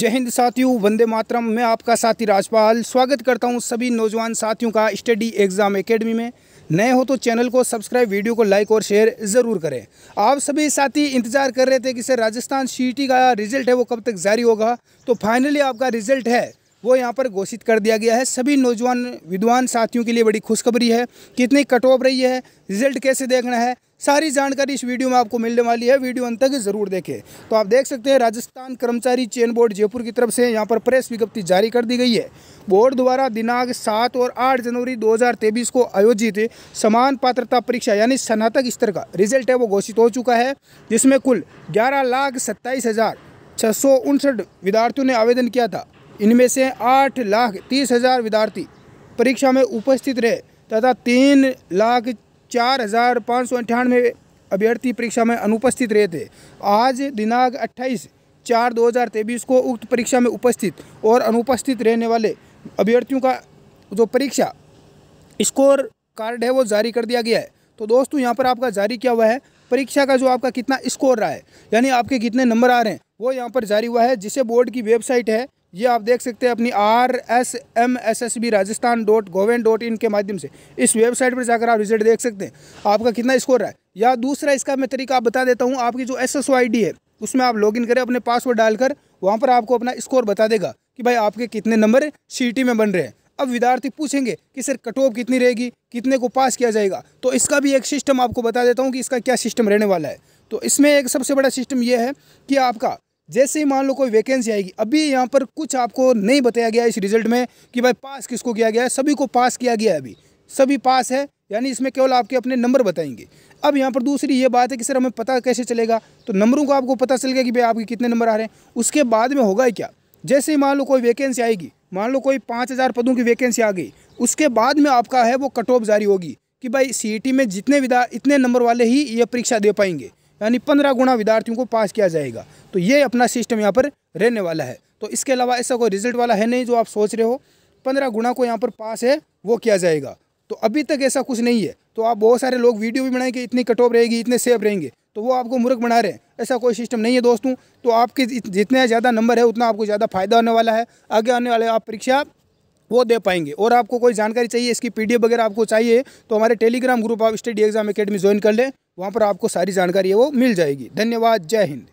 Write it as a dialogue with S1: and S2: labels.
S1: जय हिंद साथियों वंदे मातरम मैं आपका साथी राजपाल स्वागत करता हूं सभी नौजवान साथियों का स्टडी एग्ज़ाम एकेडमी में नए हो तो चैनल को सब्सक्राइब वीडियो को लाइक और शेयर ज़रूर करें आप सभी साथी इंतज़ार कर रहे थे कि सर राजस्थान सी e का रिज़ल्ट है वो कब तक जारी होगा तो फाइनली आपका रिज़ल्ट है वो यहाँ पर घोषित कर दिया गया है सभी नौजवान विद्वान साथियों के लिए बड़ी खुशखबरी है कितनी कट ऑफ रही है रिज़ल्ट कैसे देखना है सारी जानकारी इस वीडियो में आपको मिलने वाली है वीडियो अंत तक ज़रूर देखें तो आप देख सकते हैं राजस्थान कर्मचारी चयन बोर्ड जयपुर की तरफ से यहाँ पर प्रेस विज्ञप्ति जारी कर दी गई है बोर्ड द्वारा दिनांक सात और आठ जनवरी दो को आयोजित समान पात्रता परीक्षा यानी स्नातक स्तर का रिजल्ट है वो घोषित हो चुका है जिसमें कुल ग्यारह लाख सत्ताईस हज़ार सौ उनसठ विद्यार्थियों ने आवेदन किया था इनमें से आठ लाख तीस हज़ार विद्यार्थी परीक्षा में उपस्थित रहे तथा तीन लाख चार हज़ार पाँच सौ अंठानवे अभ्यर्थी परीक्षा में अनुपस्थित रहे थे आज दिनांक अट्ठाईस चार दो हज़ार तेईस को उक्त परीक्षा में उपस्थित और अनुपस्थित रहने वाले अभ्यर्थियों का जो परीक्षा स्कोर कार्ड है वो जारी कर दिया गया है तो दोस्तों यहाँ पर आपका जारी किया हुआ है परीक्षा का जो आपका कितना स्कोर रहा है यानी आपके कितने नंबर आ रहे हैं वो यहाँ पर जारी हुआ है जिसे बोर्ड की वेबसाइट है ये आप देख सकते हैं अपनी R S M S S B Rajasthan dot gov dot in के माध्यम से इस वेबसाइट पर जाकर आप रिजल्ट देख सकते हैं आपका कितना स्कोर रहा है या दूसरा इसका मैं तरीका आप बता देता हूँ आपकी जो S S O I D है उसमें आप लॉगिन करें अपने पासवर्ड डालकर वहाँ पर आपको अपना स्कोर बता देगा कि भाई आपके कितने नंबर सी टी में बन रहे हैं अब विद्यार्थी पूछेंगे कि सर कट ऑफ कितनी रहेगी कितने को पास किया जाएगा तो इसका भी एक सिस्टम आपको बता देता हूँ कि इसका क्या सिस्टम रहने वाला है तो इसमें एक सबसे बड़ा सिस्टम यह है कि आपका जैसे ही मान लो कोई वैकेंसी आएगी अभी यहाँ पर कुछ आपको नहीं बताया गया इस रिजल्ट में कि भाई पास किसको किया गया है सभी को पास किया गया है अभी सभी पास है यानी इसमें केवल आपके अपने नंबर बताएंगे अब यहाँ पर दूसरी ये बात है कि सर हमें पता कैसे चलेगा तो नंबरों को आपको पता चल गया कि भाई आपके कितने नंबर आ रहे हैं उसके बाद में होगा क्या जैसे ही मान लो कोई वैकेंसी आएगी मान लो कोई पाँच हज़ार पदों की वैकेंसी आ गई उसके बाद में आपका है वो कट ऑफ जारी होगी कि भाई सी में जितने विदा इतने नंबर वाले ही ये परीक्षा दे पाएंगे यानी पंद्रह गुना विद्यार्थियों को पास किया जाएगा तो ये अपना सिस्टम यहाँ पर रहने वाला है तो इसके अलावा ऐसा कोई रिजल्ट वाला है नहीं जो आप सोच रहे हो पंद्रह गुणा को यहाँ पर पास है वो किया जाएगा तो अभी तक ऐसा कुछ नहीं है तो आप बहुत सारे लोग वीडियो भी बनाएंगे इतनी कट ऑफ रहेगी इतने सेफ रहेंगे तो वो आपको मूर्ख बना रहे हैं ऐसा कोई सिस्टम नहीं है दोस्तों तो आपके जितने ज़्यादा नंबर है उतना आपको ज़्यादा फायदा होने वाला है आगे आने वाले आप परीक्षा वो दे पाएंगे और आपको कोई जानकारी चाहिए इसकी पीडीएफ वगैरह आपको चाहिए तो हमारे टेलीग्राम ग्रुप आप स्टडी एग्जाम अकेडमी ज्वाइन कर लें वहाँ पर आपको सारी जानकारी है वो मिल जाएगी धन्यवाद जय हिंद